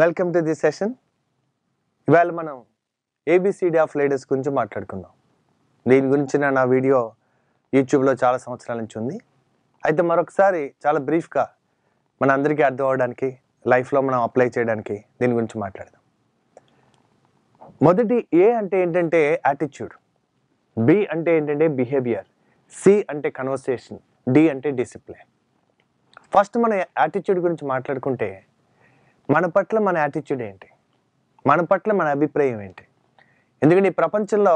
Welcome to this session ఇవాళ మనం A B C D of ladies గురించి మాట్లాడుకుందాం దీని గురించి నా వీడియో యూట్యూబ్లో చాలా సంవత్సరాల నుంచి ఉంది అయితే మరొకసారి చాలా బ్రీఫ్గా మన అందరికీ అర్థం అవడానికి లైఫ్లో మనం అప్లై చేయడానికి దీని గురించి మాట్లాడదాం మొదటి ఏ అంటే ఏంటంటే యాటిట్యూడ్ బి అంటే ఏంటంటే బిహేవియర్ సి అంటే కన్వర్సేషన్ డి అంటే డిసిప్లిన్ ఫస్ట్ మనం యాటిట్యూడ్ గురించి మాట్లాడుకుంటే మన పట్ల మన యాటిట్యూడ్ ఏంటి మన పట్ల మన అభిప్రాయం ఏంటి ఎందుకంటే ఈ ప్రపంచంలో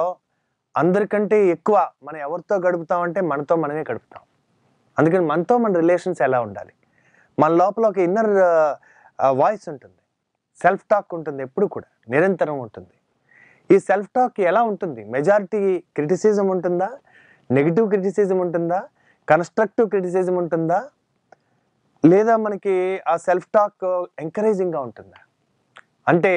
అందరికంటే ఎక్కువ మనం ఎవరితో గడుపుతాం అంటే మనతో మనమే గడుపుతాం అందుకని మనతో మన రిలేషన్స్ ఎలా ఉండాలి మన లోపల ఒక ఇన్నర్ వాయిస్ ఉంటుంది సెల్ఫ్ టాక్ ఉంటుంది ఎప్పుడు కూడా నిరంతరం ఉంటుంది ఈ సెల్ఫ్ టాక్ ఎలా ఉంటుంది మెజారిటీ క్రిటిసిజం ఉంటుందా నెగిటివ్ క్రిటిసిజం ఉంటుందా కన్స్ట్రక్టివ్ క్రిటిసిజం ఉంటుందా లేదా మనకి ఆ సెల్ఫ్ టాక్ ఎంకరేజింగ్గా ఉంటుందా అంటే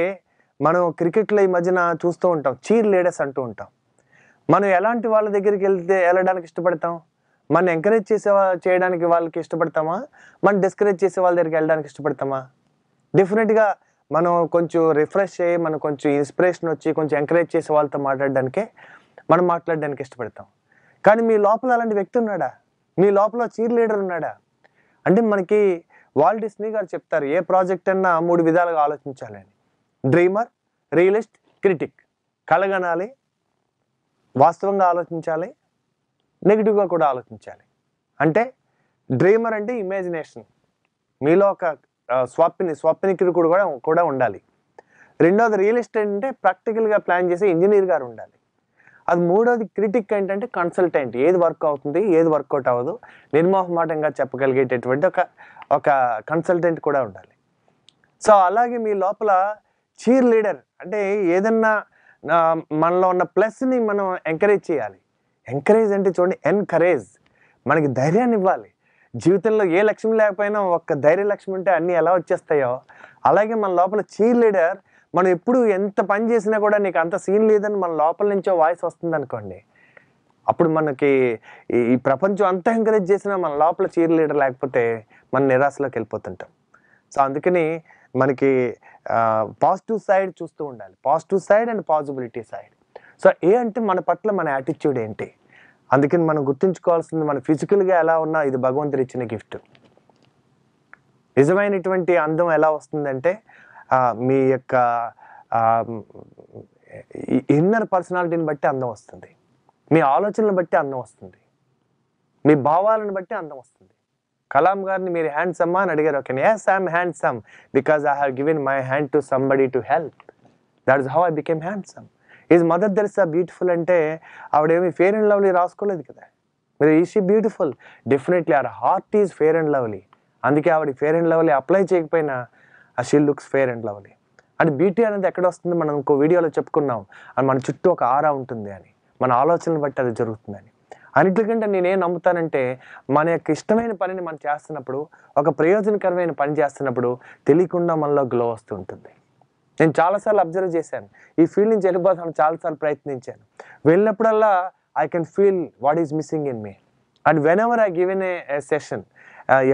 మనం క్రికెట్లో ఈ మధ్యన చూస్తూ ఉంటాం చీర్ లీడర్స్ అంటూ ఉంటాం మనం ఎలాంటి వాళ్ళ దగ్గరికి వెళ్తే వెళ్ళడానికి ఇష్టపడతాం మనం ఎంకరేజ్ చేసే చేయడానికి వాళ్ళకి ఇష్టపడతామా మనం డిస్కరేజ్ చేసే వాళ్ళ దగ్గరికి వెళ్ళడానికి ఇష్టపడతామా డెఫినెట్గా మనం కొంచెం రిఫ్రెష్ అయ్యి మనం కొంచెం ఇన్స్పిరేషన్ వచ్చి కొంచెం ఎంకరేజ్ చేసే వాళ్ళతో మాట్లాడడానికే మనం మాట్లాడడానికి ఇష్టపడతాం కానీ మీ లోపల అలాంటి వ్యక్తి ఉన్నాడా మీ లోపల చీర్ లీడర్ ఉన్నాడా అంటే మనకి వాల్ట్ డిస్నీ గారు చెప్తారు ఏ ప్రాజెక్ట్ అన్నా మూడు విధాలుగా ఆలోచించాలని డ్రీమర్ రియలిస్ట్ క్రిటిక్ కలగనాలి వాస్తవంగా ఆలోచించాలి నెగిటివ్గా కూడా ఆలోచించాలి అంటే డ్రీమర్ అంటే ఇమాజినేషన్ మీలో ఒక స్వాప్ని స్వాప్నికుడు కూడా కూడా ఉండాలి రెండోది రియలిస్ట్ అంటే ప్రాక్టికల్గా ప్లాన్ చేసే ఇంజనీర్ గారు ఉండాలి అది మూడోది క్రిటిక్ ఏంటంటే కన్సల్టెంట్ ఏది వర్క్ అవుతుంది ఏది వర్కౌట్ అవ్వదు నిర్మోహమాటంగా చెప్పగలిగేటటువంటి ఒక ఒక కన్సల్టెంట్ కూడా ఉండాలి సో అలాగే మీ లోపల చీర్ లీడర్ అంటే ఏదన్నా మనలో ఉన్న ప్లస్ని మనం ఎంకరేజ్ చేయాలి ఎంకరేజ్ అంటే చూడండి ఎన్కరేజ్ మనకి ధైర్యాన్ని ఇవ్వాలి జీవితంలో ఏ లక్ష్యం లేకపోయినా ఒక్క ధైర్య లక్ష్యం ఉంటే అన్నీ ఎలా వచ్చేస్తాయో అలాగే మన లోపల చీర్ లీడర్ మనం ఎప్పుడు ఎంత పని చేసినా కూడా నీకు అంత సీన్ లేదని మన లోపల నుంచో వాయిస్ వస్తుంది అనుకోండి అప్పుడు మనకి ఈ ప్రపంచం అంతా ఎంకరేజ్ చేసినా మన లోపల చీర లీడర్ లేకపోతే మన నిరాశలోకి వెళ్ళిపోతుంటాం సో అందుకని మనకి పాజిటివ్ సైడ్ చూస్తూ ఉండాలి positive side and possibility side so A అంటే మన పట్ల మన యాటిట్యూడ్ ఏంటి అందుకని మనం గుర్తుంచుకోవాల్సింది మన ఫిజికల్గా ఎలా ఉన్నా ఇది భగవంతుడు ఇచ్చిన గిఫ్ట్ నిజమైనటువంటి అందం ఎలా వస్తుందంటే మీ యొక్క ఇన్నర్ పర్సనాలిటీని బట్టి అందం వస్తుంది మీ ఆలోచనలను బట్టి అందం వస్తుంది మీ భావాలను బట్టి అందం వస్తుంది కలాం గారిని మీరు హ్యాండ్సమ్మా అని అడిగారు okay yes I'm handsome because I have given my hand to somebody to help that is how I became handsome is mother a beautiful అంటే ఆవిడేమి ఫేర్ అండ్ లవ్లీ రాసుకోలేదు కదా మీరు ఈ she beautiful definitely her heart is fair and lovely అందుకే ఆవిడ fair and lovely apply చేయకపోయినా ఆ she'll looks fair and lovely and beauty అనేది ఎక్కడ వస్తుంది మనం ఇంకో వీడియోలో చెప్పుకున్నాం అండ్ మన చుట్టూ ఒక ఆరా ఉంటుంది అని మన ఆలోచనలు బట్టి అది జరుగుతుందని అన్నిటికంటే నేనేం నమ్ముతానంటే మన యొక్క ఇష్టమైన పనిని మనం చేస్తున్నప్పుడు ఒక ప్రయోజనకరమైన పని చేస్తున్నప్పుడు తెలియకుండా మనలో గ్లో వస్తూ ఉంటుంది నేను చాలాసార్లు అబ్జర్వ్ చేశాను ఈ ఫీల్డ్ నుంచి వెళ్ళిపోతాను చాలాసార్లు ప్రయత్నించాను వెళ్ళినప్పుడల్లా I can feel what is missing in me and whenever I given a session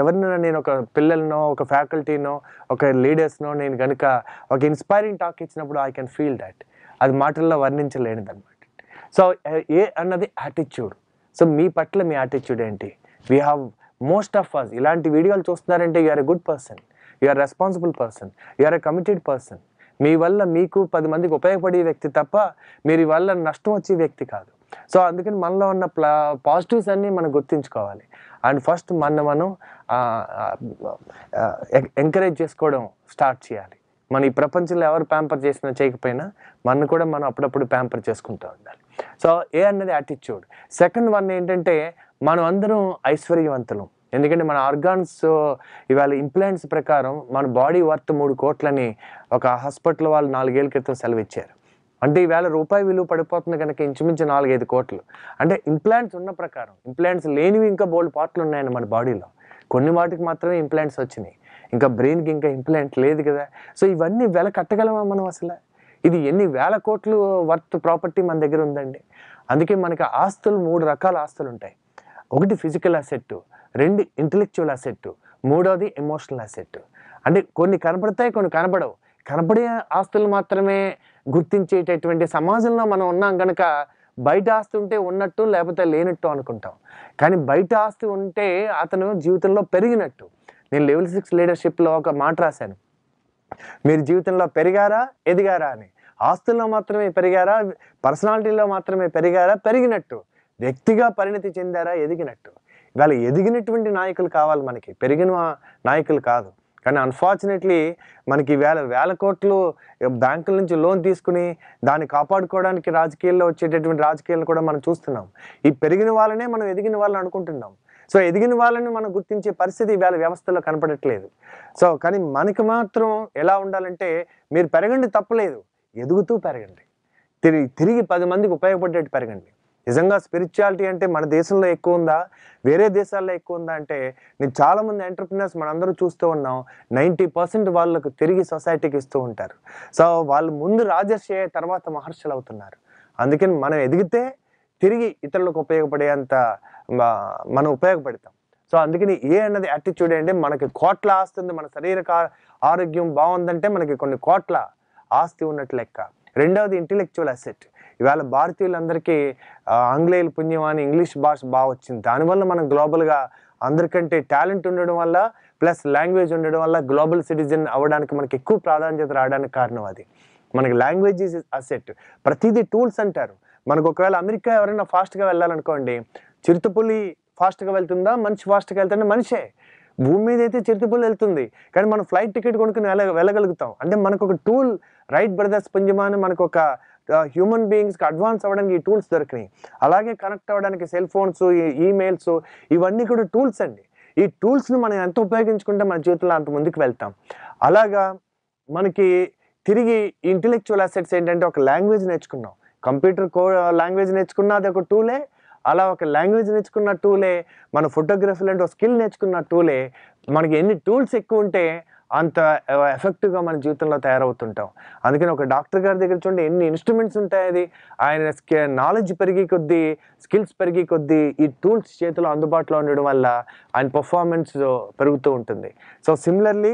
ఎవరినైనా నేను ఒక పిల్లలనో ఒక ఫ్యాకల్టీనో ఒక లీడర్స్నో నేను కనుక ఒక ఇన్స్పైరింగ్ టాక్ ఇచ్చినప్పుడు ఐ కెన్ ఫీల్ దాట్ అది మాటల్లో వర్ణించలేనిది అనమాట సో ఏ అన్నది యాటిట్యూడ్ సో మీ పట్ల మీ యాటిట్యూడ్ ఏంటి we have most of us ఇలాంటి వీడియోలు చూస్తున్నారంటే you're a good person you're are responsible person you're a committed person మీ వల్ల మీకు పది మందికి ఉపయోగపడే వ్యక్తి తప్ప మీరు వల్ల నష్టం వచ్చే వ్యక్తి కాదు సో అందుకని మనలో ఉన్న ప్లా పాజిటివ్స్ అన్నీ మనం గుర్తించుకోవాలి అండ్ ఫస్ట్ మన మనం ఎంకరేజ్ చేసుకోవడం స్టార్ట్ చేయాలి మన ఈ ప్రపంచంలో ఎవరు ప్యాంపర్ చేసినా చేయకపోయినా మనం కూడా మనం అప్పుడప్పుడు ప్యాంపర్ చేసుకుంటూ ఉండాలి సో ఏ అన్నది యాటిట్యూడ్ సెకండ్ వన్ ఏంటంటే మనం అందరం ఐశ్వర్యవంతులు ఎందుకంటే మన ఆర్గాన్స్ ఇవాళ ఇంప్లాంట్స్ ప్రకారం మన బాడీ వర్త్ మూడు కోట్లని ఒక హాస్పిటల్ వాళ్ళు నాలుగేళ్ల క్రితం సెలవు ఇచ్చారు అంటే ఈవేళ రూపాయి విలువ పడిపోతుంది కనుక ఇంచుమించు నాలుగైదు కోట్లు అంటే ఇంప్లాంట్స్ ఉన్న ప్రకారం ఇంప్లాంట్స్ లేనివి ఇంకా బోల్డ్ పార్ట్లు ఉన్నాయండి మన బాడీలో కొన్ని వాటికి మాత్రమే ఇంప్లాంట్స్ వచ్చినాయి ఇంకా బ్రెయిన్కి ఇంకా ఇంప్లాంట్ లేదు కదా సో ఇవన్నీ వెల కట్టగలమా మనం అసలు ఇది ఎన్ని వేల కోట్లు వర్త్ ప్రాపర్టీ మన దగ్గర ఉందండి అందుకే మనకి ఆస్తులు మూడు రకాల ఆస్తులు ఉంటాయి ఒకటి ఫిజికల్ అసెట్ రెండు ఇంటలెక్చువల్ అసెట్ మూడవది ఎమోషనల్ అసెట్ అంటే కొన్ని కనపడతాయి కొన్ని కనపడవు కనబడే ఆస్తులు మాత్రమే గుర్తించేటటువంటి సమాజంలో మనం ఉన్నాం కనుక బయట ఆస్తి ఉంటే ఉన్నట్టు లేకపోతే లేనట్టు అనుకుంటాం కానీ బయట ఆస్తి ఉంటే అతను జీవితంలో పెరిగినట్టు నేను లెవెల్ సిక్స్ లీడర్షిప్లో ఒక మాట రాశాను మీరు జీవితంలో పెరిగారా ఎదిగారా అని ఆస్తుల్లో మాత్రమే పెరిగారా పర్సనాలిటీలో మాత్రమే పెరిగారా పెరిగినట్టు వ్యక్తిగా పరిణతి చెందారా ఎదిగినట్టు ఇవాళ ఎదిగినటువంటి నాయకులు కావాలి మనకి పెరిగిన నాయకులు కాదు కానీ అన్ఫార్చునేట్లీ మనకి వేల వేల కోట్లు బ్యాంకుల నుంచి లోన్ తీసుకుని దాన్ని కాపాడుకోవడానికి రాజకీయాల్లో వచ్చేటటువంటి రాజకీయాలను కూడా మనం చూస్తున్నాం ఈ పెరిగిన వాళ్ళనే మనం ఎదిగిన వాళ్ళని అనుకుంటున్నాం సో ఎదిగిన వాళ్ళని మనం గుర్తించే పరిస్థితి వేళ వ్యవస్థలో కనపడట్లేదు సో కానీ మనకి మాత్రం ఎలా ఉండాలంటే మీరు పెరగండి తప్పలేదు ఎదుగుతూ పెరగండి తిరిగి తిరిగి పది మందికి ఉపయోగపడ్డట్టు పెరగండి నిజంగా స్పిరిచువాలిటీ అంటే మన దేశంలో ఎక్కువ ఉందా వేరే దేశాల్లో ఎక్కువ ఉందా అంటే నేను చాలామంది ఎంటర్ప్రినర్స్ మనందరూ చూస్తూ ఉన్నాం నైంటీ పర్సెంట్ వాళ్ళకు తిరిగి సొసైటీకి ఇస్తూ ఉంటారు సో వాళ్ళు ముందు రాజర్షి తర్వాత మహర్షులు అవుతున్నారు అందుకని మనం ఎదిగితే తిరిగి ఇతరులకు ఉపయోగపడేంత మనం ఉపయోగపడతాం సో అందుకని ఏ అన్నది యాటిట్యూడ్ అంటే మనకి కోట్ల ఆస్తి ఉంది మన శరీరక ఆరోగ్యం బాగుందంటే మనకి కొన్ని కోట్ల ఆస్తి ఉన్నట్లు లెక్క రెండవది ఇంటెలెక్చువల్ అసెట్ ఇవాళ భారతీయులందరికీ ఆంగ్లేయుల పుణ్యం అని ఇంగ్లీష్ భాష బాగా వచ్చింది దానివల్ల మనం గ్లోబల్గా అందరికంటే టాలెంట్ ఉండడం వల్ల ప్లస్ లాంగ్వేజ్ ఉండడం వల్ల గ్లోబల్ సిటిజన్ అవ్వడానికి మనకి ఎక్కువ ప్రాధాన్యత రావడానికి కారణం అది మనకి లాంగ్వేజ్ ఈజ్ అసెట్ ప్రతిదీ టూల్స్ అంటారు మనకు ఒకవేళ అమెరికా ఎవరైనా ఫాస్ట్గా వెళ్ళాలనుకోండి చిరుతపులి ఫాస్ట్గా వెళ్తుందా మనిషి ఫాస్ట్గా వెళ్తుంటే మనిషే భూమి మీద అయితే చిరుతపుల్లి వెళ్తుంది కానీ మనం ఫ్లైట్ టికెట్ కొనుక్కుని వెళ్ళ వెళ్ళగలుగుతాం అంటే మనకు ఒక టూల్ రైట్ బ్రదర్స్ పుంజమాని అని మనకు ఒక హ్యూమన్ బీయింగ్స్కి అడ్వాన్స్ అవ్వడానికి ఈ టూల్స్ దొరికినాయి అలాగే కనెక్ట్ అవ్వడానికి సెల్ ఫోన్స్ ఈమెయిల్స్ ఇవన్నీ కూడా టూల్స్ అండి ఈ టూల్స్ని మనం ఎంత ఉపయోగించుకుంటే మన జీవితంలో అంత ముందుకు వెళ్తాం అలాగా మనకి తిరిగి ఇంటెలెక్చువల్ అసెట్స్ ఏంటంటే ఒక లాంగ్వేజ్ నేర్చుకున్నాం కంప్యూటర్ కో లాంగ్వేజ్ నేర్చుకున్నా అది ఒక టూలే అలా ఒక లాంగ్వేజ్ నేర్చుకున్న టూలే మన ఫోటోగ్రఫీ అంటే ఒక స్కిల్ నేర్చుకున్న టూలే మనకి ఎన్ని టూల్స్ ఎక్కువ ఉంటే అంత ఎఫెక్టివ్గా మన జీవితంలో తయారవుతుంటాం అందుకని ఒక డాక్టర్ గారి దగ్గర చూడండి ఎన్ని ఇన్స్ట్రుమెంట్స్ ఉంటాయి అది ఆయన నాలెడ్జ్ పెరిగి కొద్దీ స్కిల్స్ పెరిగి కొద్దీ ఈ టూల్స్ చేతిలో అందుబాటులో ఉండడం వల్ల ఆయన పర్ఫార్మెన్స్ పెరుగుతూ ఉంటుంది so similarly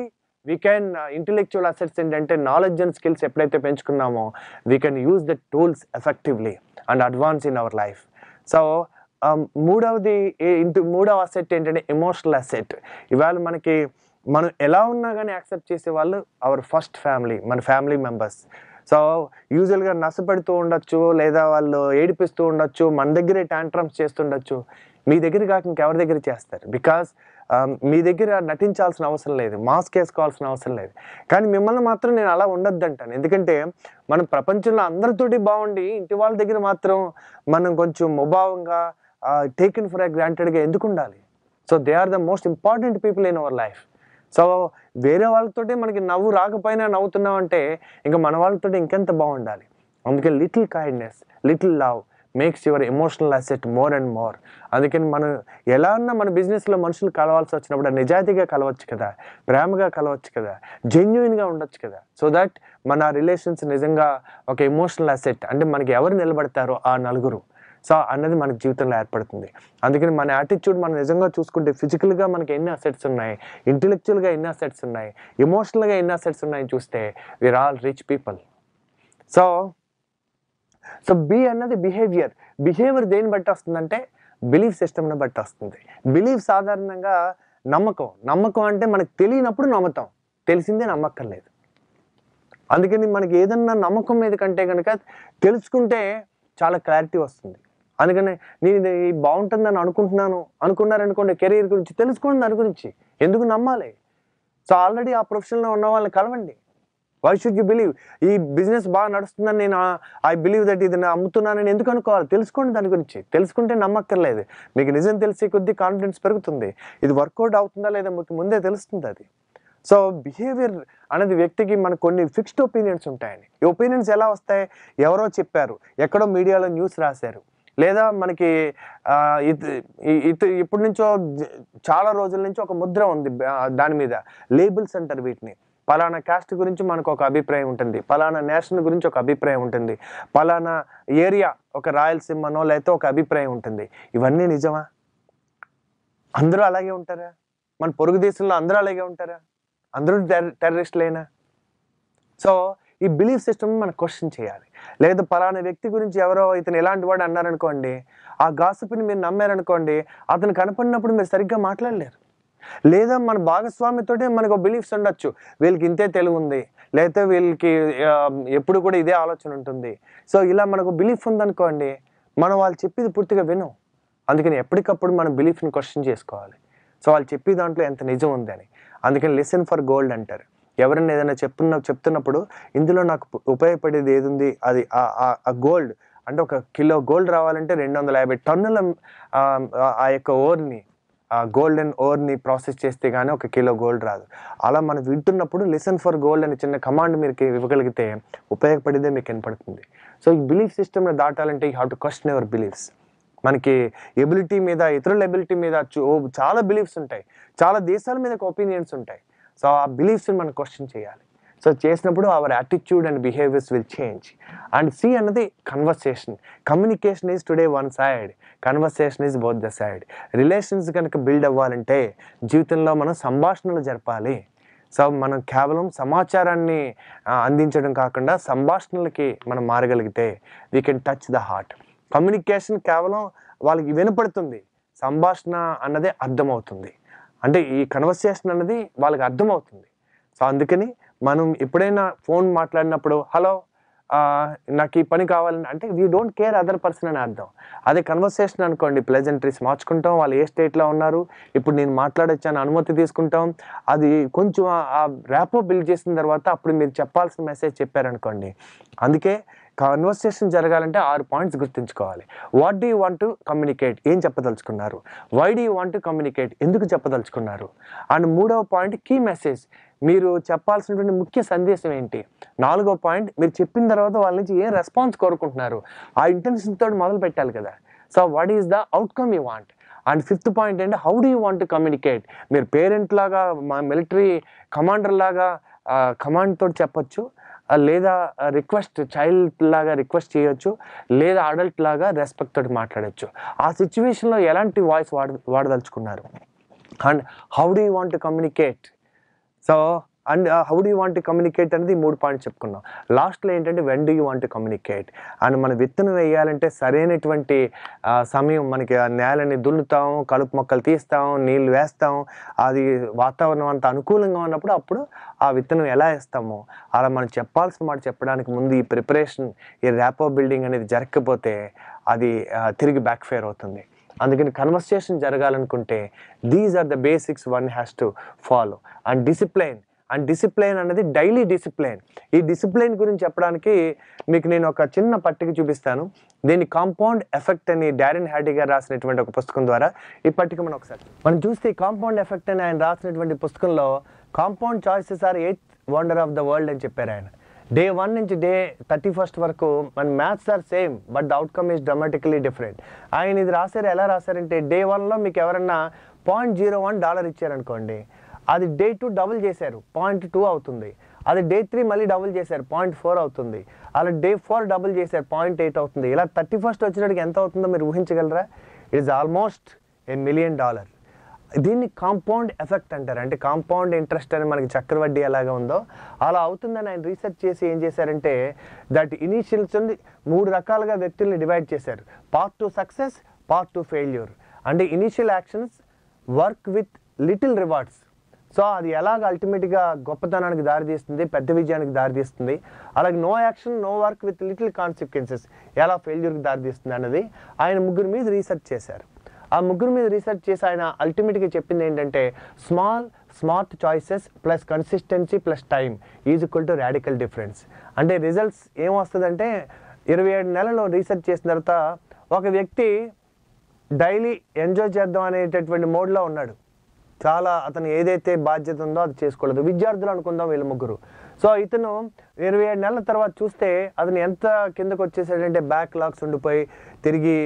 we can intellectual assets ఏంటంటే నాలెడ్జ్ అండ్ స్కిల్స్ ఎప్పుడైతే పెంచుకున్నామో we can use the tools effectively and advance in our life so మూడవది ఇంటూ మూడవ అసెట్ ఏంటంటే ఎమోషనల్ అసెట్ ఇవాళ మనకి మనం ఎలా ఉన్నా కానీ యాక్సెప్ట్ చేసే వాళ్ళు అవర్ ఫస్ట్ ఫ్యామిలీ మన ఫ్యామిలీ మెంబర్స్ సో యూజువల్గా నసపెడుతూ ఉండొచ్చు లేదా వాళ్ళు ఏడిపిస్తూ ఉండొచ్చు మన దగ్గరే ట్యాంట్రమ్స్ చేస్తుండొచ్చు మీ దగ్గర కాక ఇంకెవరి దగ్గర చేస్తారు బికాస్ um, మీ దగ్గర నటించాల్సిన అవసరం లేదు మాస్క్ వేసుకోవాల్సిన అవసరం లేదు కానీ మిమ్మల్ని మాత్రం నేను అలా ఉండొద్దు అంటాను ఎందుకంటే మనం ప్రపంచంలో అందరితోటి బాగుండి ఇంటి వాళ్ళ దగ్గర మాత్రం మనం కొంచెం ముభావంగా టేకెన్ ఫర్ గ్రాంటెడ్గా ఎందుకు ఉండాలి so they are the most important people in our life so వేరే వాళ్ళతోటి మనకి నవ్వు రాకపోయినా నవ్వుతున్నావు అంటే ఇంకా మన వాళ్ళతోటి ఇంకెంత బాగుండాలి అందుకే little kindness little love makes your emotional asset more and more అందుకని మనం ఎలా ఉన్నా మన బిజినెస్లో మనుషులు కలవాల్సి వచ్చినప్పుడు నిజాయితీగా కలవచ్చు కదా ప్రేమగా కలవచ్చు కదా జెన్యున్గా ఉండొచ్చు కదా సో దట్ మన రిలేషన్స్ నిజంగా ఒక ఎమోషనల్ అసెట్ అంటే మనకి ఎవరు నిలబడతారో ఆ నలుగురు సో అన్నది మనకు జీవితంలో ఏర్పడుతుంది అందుకని మన యాటిట్యూడ్ మనం నిజంగా చూసుకుంటే ఫిజికల్గా మనకి ఎన్ని అసెట్స్ ఉన్నాయి ఇంటెలెక్చువల్గా ఎన్ని అసెట్స్ ఉన్నాయి ఎమోషనల్గా ఎన్ని అసెట్స్ ఉన్నాయి చూస్తే we're all rich people so so B అన్నది బిహేవియర్ బిహేవియర్ దేని బట్టి వస్తుందంటే బిలీఫ్ సిస్టమ్ని బట్టి వస్తుంది బిలీఫ్ సాధారణంగా నమ్మకం నమ్మకం అంటే మనకు తెలియనప్పుడు నమ్మతాం తెలిసిందే నమ్మక్కర్లేదు అందుకని మనకి ఏదన్నా నమ్మకం మీద కంటే కనుక తెలుసుకుంటే చాలా క్లారిటీ వస్తుంది అందుకనే నేను ఇది బాగుంటుందని అనుకుంటున్నాను అనుకున్నారనుకోండి కెరీర్ గురించి తెలుసుకోండి దాని గురించి ఎందుకు నమ్మాలి సో ఆల్రెడీ ఆ ప్రొఫెషన్లో ఉన్న వాళ్ళని కలవండి వై షుడ్ యూ బిలీవ్ ఈ బిజినెస్ బాగా నడుస్తుందని నేను ఐ బిలీవ్ దట్ ఇది అమ్ముతున్నానని ఎందుకు అనుకోవాలి తెలుసుకోండి దాని గురించి తెలుసుకుంటే నమ్మక్కర్లేదు మీకు నిజం తెలిసే కొద్దీ కాన్ఫిడెన్స్ పెరుగుతుంది ఇది వర్కౌట్ అవుతుందా లేదా మీకు ముందే తెలుస్తుంది అది సో బిహేవియర్ అనేది వ్యక్తికి మనకు కొన్ని ఫిక్స్డ్ ఒపీనియన్స్ ఉంటాయండి ఈ ఒపీనియన్స్ ఎలా వస్తాయి ఎవరో చెప్పారు ఎక్కడో మీడియాలో న్యూస్ రాశారు లేదా మనకి ఇప్పటి నుంచో చాలా రోజుల నుంచి ఒక ముద్ర ఉంది దాని మీద లేబుల్స్ అంటారు వీటిని పలానా కాస్ట్ గురించి మనకు ఒక అభిప్రాయం ఉంటుంది పలానా నేషన్ గురించి ఒక అభిప్రాయం ఉంటుంది పలానా ఏరియా ఒక రాయలసీమనో లేకపోతే ఒక అభిప్రాయం ఉంటుంది ఇవన్నీ నిజమా అందరూ అలాగే ఉంటారా మన పొరుగు దేశంలో అందరూ అలాగే ఉంటారా అందరూ టెర్రరిస్టులైనా సో ఈ బిలీఫ్ సిస్టమ్ మనం క్వశ్చన్ చేయాలి లేదా పలానా వ్యక్తి గురించి ఎవరో ఇతను ఎలాంటి వాడు అన్నారనుకోండి ఆ గాసిప్ని మీరు నమ్మారనుకోండి అతను కనపడినప్పుడు మీరు సరిగ్గా మాట్లాడలేరు లేదా మన భాగస్వామితో మనకు బిలీఫ్స్ ఉండొచ్చు వీళ్ళకి ఇంతే తెలివి ఉంది లేకపోతే వీళ్ళకి ఎప్పుడు కూడా ఇదే ఆలోచన ఉంటుంది సో ఇలా మనకు బిలీఫ్ ఉందనుకోండి మనం వాళ్ళు చెప్పేది పూర్తిగా విను అందుకని ఎప్పటికప్పుడు మనం బిలీఫ్ని క్వశ్చన్ చేసుకోవాలి సో వాళ్ళు చెప్పే దాంట్లో ఎంత నిజం ఉందని అందుకని లిసన్ ఫర్ గోల్డ్ అంటారు ఎవరైనా ఏదైనా చెప్తున్న చెప్తున్నప్పుడు ఇందులో నాకు ఉపయోగపడేది ఏది ఉంది అది ఆ గోల్డ్ అంటే ఒక కిలో గోల్డ్ రావాలంటే రెండు వందల యాభై టన్నుల ఆ యొక్క ఓర్ని ఆ గోల్డెన్ ఓర్ని ప్రాసెస్ చేస్తే కానీ ఒక కిలో గోల్డ్ రాదు అలా మనం వింటున్నప్పుడు లిసన్ ఫర్ గోల్డ్ అనే చిన్న కమాండ్ మీరు ఇవ్వగలిగితే ఉపయోగపడేదే మీకు కనపడుతుంది సో ఈ బిలీఫ్ సిస్టమ్ని దాటాలంటే you have to question your beliefs మనకి ఎబిలిటీ మీద ఇతరుల ఎబిలిటీ మీద చాలా బిలీఫ్స్ ఉంటాయి చాలా దేశాల మీద ఒపీనియన్స్ ఉంటాయి సో ఆ బిలీఫ్స్ని మనం క్వశ్చన్ చేయాలి సో చేసినప్పుడు our attitude and behaviours will change and C అన్నది conversation communication is today one side conversation is both the side relations కనుక బిల్డ్ అవ్వాలంటే జీవితంలో మనం సంభాషణలు జరపాలి సో మనం కేవలం సమాచారాన్ని అందించడం కాకుండా సంభాషణలకి మనం మారగలిగితే we can touch the heart communication కేవలం వాళ్ళకి వినపడుతుంది సంభాషణ అన్నదే అర్థమవుతుంది అంటే ఈ కన్వర్సేషన్ అనేది వాళ్ళకి అర్థమవుతుంది సో అందుకని మనం ఎప్పుడైనా ఫోన్ మాట్లాడినప్పుడు హలో నాకు ఈ పని కావాలని అంటే we don't care other person అని అర్థం అదే కన్వర్సేషన్ అనుకోండి ప్లెజెంట్రీస్ మార్చుకుంటాం వాళ్ళు ఏ స్టేట్లో ఉన్నారు ఇప్పుడు నేను మాట్లాడొచ్చాను అనుమతి తీసుకుంటాం అది కొంచెం ఆ ర్యాపో బిల్డ్ చేసిన తర్వాత అప్పుడు మీరు చెప్పాల్సిన మెసేజ్ చెప్పారనుకోండి అందుకే కన్వర్సేషన్ జరగాలంటే ఆరు పాయింట్స్ గుర్తుంచుకోవాలి what do you want to communicate ఏం చెప్పదలుచుకున్నారు why do you want to communicate ఎందుకు చెప్పదలుచుకున్నారు అండ్ మూడవ పాయింట్ కీ మెసేజ్ మీరు చెప్పాల్సినటువంటి ముఖ్య సందేశం ఏంటి నాలుగో పాయింట్ మీరు చెప్పిన తర్వాత వాళ్ళ నుంచి ఏం రెస్పాన్స్ కోరుకుంటున్నారు ఆ ఇంటెన్షన్ తోటి మొదలు పెట్టాలి కదా so what is the outcome you want and fifth point ఏంటంటే how do you want to communicate మీరు పేరెంట్ లాగా మా మిలిటరీ కమాండర్ లాగా కమాండ్ తోటి చెప్పొచ్చు లేదా రిక్వెస్ట్ చైల్డ్ లాగా రిక్వెస్ట్ చేయొచ్చు లేదా అడల్ట్ లాగా రెస్పెక్ట్ తోటి మాట్లాడచ్చు ఆ సిచ్యువేషన్లో ఎలాంటి వాయిస్ వాడ వాడదలుచుకున్నారు and how do you want to communicate so and how do want communicate అనేది మూడు పాయింట్స్ చెప్పుకున్నాం లాస్ట్లో ఏంటంటే when do you want communicate and మన విత్తనం వేయాలంటే సరైనటువంటి సమయం మనకి నేలని దున్నుతాం కలుపు మొక్కలు తీస్తాం నీళ్ళు వేస్తాం అది వాతావరణం అంత అనుకూలంగా ఉన్నప్పుడు అప్పుడు ఆ విత్తనం ఎలా వేస్తామో అలా మనం చెప్పాల్సిన మాట చెప్పడానికి ముందు ఈ ప్రిపరేషన్ ఈ ర్యాపో బిల్డింగ్ అనేది జరగకపోతే అది తిరిగి బ్యాక్ఫైర్ అవుతుంది అందుకని కన్వర్సేషన్ జరగాలనుకుంటే these are the basics one has to follow and discipline and discipline అనేది డైలీ డిసిప్లైన్ ఈ డిసిప్లైన్ గురించి చెప్పడానికి మీకు నేను ఒక చిన్న పట్టిక చూపిస్తాను దీని కాంపౌండ్ ఎఫెక్ట్ అని డారెన్ హ్యాడీ గారు రాసినటువంటి ఒక పుస్తకం ద్వారా ఈ పట్టిక మనం ఒకసారి మనం చూస్తే కాంపౌండ్ ఎఫెక్ట్ అని ఆయన రాసినటువంటి పుస్తకంలో compound choices are eighth wonder of the world అని చెప్పారు ఆయన డే వన్ నుంచి డే థర్టీ ఫస్ట్ వరకు మన maths are same but the outcome is dramatically different ఆయన ఇది రాశారు ఎలా రాశారంటే డే వన్లో మీకు ఎవరన్నా పాయింట్ జీరో వన్ డాలర్ ఇచ్చారనుకోండి అది డే టూ డబుల్ చేశారు పాయింట్ టూ అవుతుంది అది డే త్రీ మళ్ళీ డబుల్ చేశారు పాయింట్ ఫోర్ అవుతుంది అలా డే ఫోర్ డబుల్ చేశారు పాయింట్ ఎయిట్ అవుతుంది ఇలా థర్టీ ఫస్ట్ వచ్చినట్టుకి ఎంత అవుతుందో మీరు ఊహించగలరా it is almost a million dollar దీన్ని కాంపౌండ్ ఎఫెక్ట్ అంటారు అంటే కాంపౌండ్ ఇంట్రెస్ట్ అని మనకి చక్రవడ్డీ ఎలాగ ఉందో అలా అవుతుందని ఆయన రీసెర్చ్ చేసి ఏం చేశారంటే దట్ ఇనీషియల్స్ మూడు రకాలుగా వ్యక్తుల్ని డివైడ్ చేశారు part to success part to failure అంటే initial actions work with little rewards so అది ఎలాగ అల్టిమేట్గా గొప్పతనానికి దారితీస్తుంది పెద్ద విజయానికి దారితీస్తుంది అలాగే no action no work with little consequences ఎలా ఫెయిల్యూర్కి దారితీస్తుంది అన్నది ఆయన ముగ్గురు మీద రీసెర్చ్ చేశారు ఆ ముగ్గురు మీద రీసెర్చ్ చేసి ఆయన అల్టిమేట్గా చెప్పింది ఏంటంటే small smart choices plus consistency plus time is equal to radical difference అంటే రిజల్ట్స్ ఏం వస్తుందంటే ఇరవై ఏడు నెలలో రీసెర్చ్ చేసిన తర్వాత ఒక వ్యక్తి డైలీ ఎంజాయ్ చేద్దాం అనేటటువంటి మోడ్లో ఉన్నాడు చాలా అతను ఏదైతే బాధ్యత ఉందో అది చేసుకోలేదు విద్యార్థులు అనుకుందాం వీళ్ళ ముగ్గురు సో ఇతను ఇరవై ఏడు నెలల తర్వాత చూస్తే అతను ఎంత కిందకు వచ్చేసాడంటే బ్యాక్ లాక్స్ ఉండిపోయి తిరిగి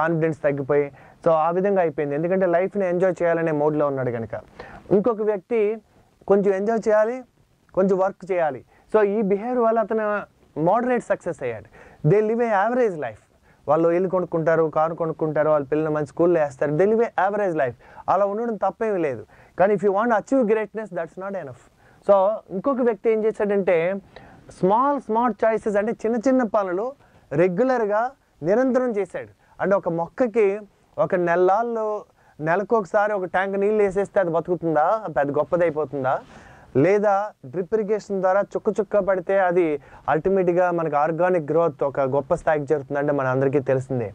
కాన్ఫిడెన్స్ తగ్గిపోయి సో ఆ విధంగా అయిపోయింది ఎందుకంటే లైఫ్ని ఎంజాయ్ చేయాలనే మోడ్లో ఉన్నాడు కనుక ఇంకొక వ్యక్తి కొంచెం ఎంజాయ్ చేయాలి కొంచెం వర్క్ చేయాలి సో ఈ బిహేవియర్ వల్ల అతను మోడరేట్ సక్సెస్ అయ్యాడు they live a average life వాళ్ళు ఇల్లు కొనుక్కుంటారు కారు కొనుక్కుంటారు వాళ్ళ పిల్లలు మంచి స్కూల్లో వేస్తారు they live a average life అలా ఉండడం తప్పేమీ లేదు కానీ if you want achieve greatness that's not enough so ఇంకొక వ్యక్తి ఏం చేశాడంటే స్మాల్ స్మార్ట్ చాయిసెస్ అంటే చిన్న చిన్న పనులు రెగ్యులర్గా నిరంతరం చేశాడు అంటే ఒక మొక్కకి ఒక నెలల్లో నెలకు ఒకసారి ఒక ట్యాంక్ నీళ్ళు వేసేస్తే అది బతుకుతుందా పెద్ద గొప్పదైపోతుందా లేదా డ్రిప్ ఇరిగేషన్ ద్వారా చుక్క చుక్క పడితే అది అల్టిమేట్గా మనకు ఆర్గానిక్ గ్రోత్ ఒక గొప్ప స్థాయికి జరుగుతుందంటే మన అందరికీ తెలిసిందే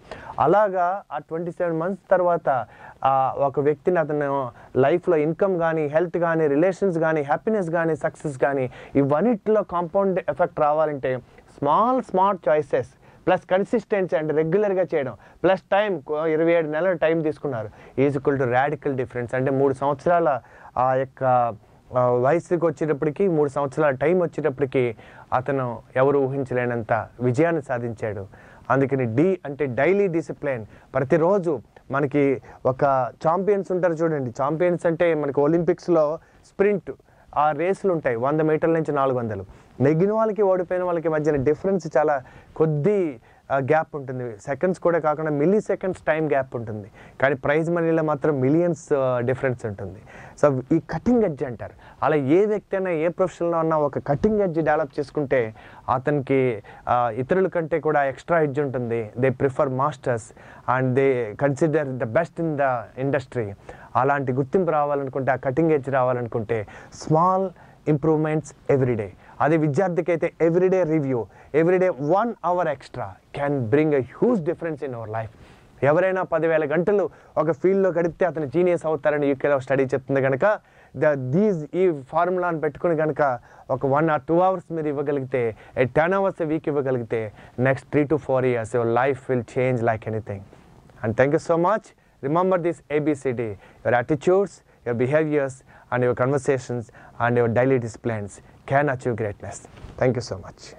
అలాగా ఆ ట్వంటీ సెవెన్ మంత్స్ తర్వాత ఒక వ్యక్తిని అతను లైఫ్లో ఇన్కమ్ కానీ హెల్త్ కానీ రిలేషన్స్ కానీ హ్యాపీనెస్ కానీ సక్సెస్ కానీ ఇవన్నిటిలో కాంపౌండ్ ఎఫెక్ట్ రావాలంటే small smart choices plus consistency అంటే రెగ్యులర్గా చేయడం ప్లస్ టైం ఇరవై ఏడు నెలలు టైం తీసుకున్నారు is equal to radical difference అంటే మూడు సంవత్సరాల ఆ యొక్క వయసుకి వచ్చేటప్పటికి మూడు సంవత్సరాల టైం వచ్చేటప్పటికి అతను ఎవరు ఊహించలేనంత విజయాన్ని సాధించాడు అందుకని డి అంటే డైలీ డిసిప్లైన్ ప్రతిరోజు మనకి ఒక ఛాంపియన్స్ ఉంటారు చూడండి ఛాంపియన్స్ అంటే మనకి ఒలింపిక్స్లో స్ప్రింట్ ఆ రేసులు ఉంటాయి వంద మీటర్ల నుంచి నాలుగు వందలు నెగ్గిన వాళ్ళకి ఓడిపోయిన వాళ్ళకి మధ్యన డిఫరెన్స్ చాలా కొద్ది గ్యాప్ ఉంటుంది సెకండ్స్ కూడా కాకుండా మిల్లీ సెకండ్స్ టైం గ్యాప్ ఉంటుంది కానీ ప్రైజ్ మనీలో మాత్రం మిలియన్స్ డిఫరెన్స్ ఉంటుంది సో ఈ కటింగ్ ఎడ్జ్ అంటారు అలా ఏ వ్యక్తి అయినా ఏ ప్రొఫెషన్లో ఉన్నా ఒక కటింగ్ ఎడ్జ్ డెవలప్ చేసుకుంటే అతనికి ఇతరుల కంటే కూడా ఎక్స్ట్రా ఎడ్జ్ ఉంటుంది they prefer masters and they consider the best in the industry అలాంటి గుర్తింపు రావాలనుకుంటే ఆ కటింగ్ ఎడ్జ్ రావాలనుకుంటే స్మాల్ ఇంప్రూవ్మెంట్స్ ఎవ్రీడే అది విద్యార్థికి అయితే everyday review everyday one hour extra can bring a huge difference in our life ఎవరైనా పదివేల గంటలు ఒక ఫీల్డ్లో గడిపితే అతను జీనియస్ అవుతారని యూకేలో స్టడీ చెప్తుంది కనుక ద దీస్ ఈ ఫార్ములాను పెట్టుకుని కనుక ఒక వన్ ఆర్ టూ అవర్స్ మీరు ఇవ్వగలిగితే టెన్ అవర్స్ వీక్ ఇవ్వగలిగితే next three to four years your life will change like anything and thank you so much Remember this ABCD, your attitudes, your behaviors, and your conversations and your daily disciplines can achieve greatness. Thank you so much.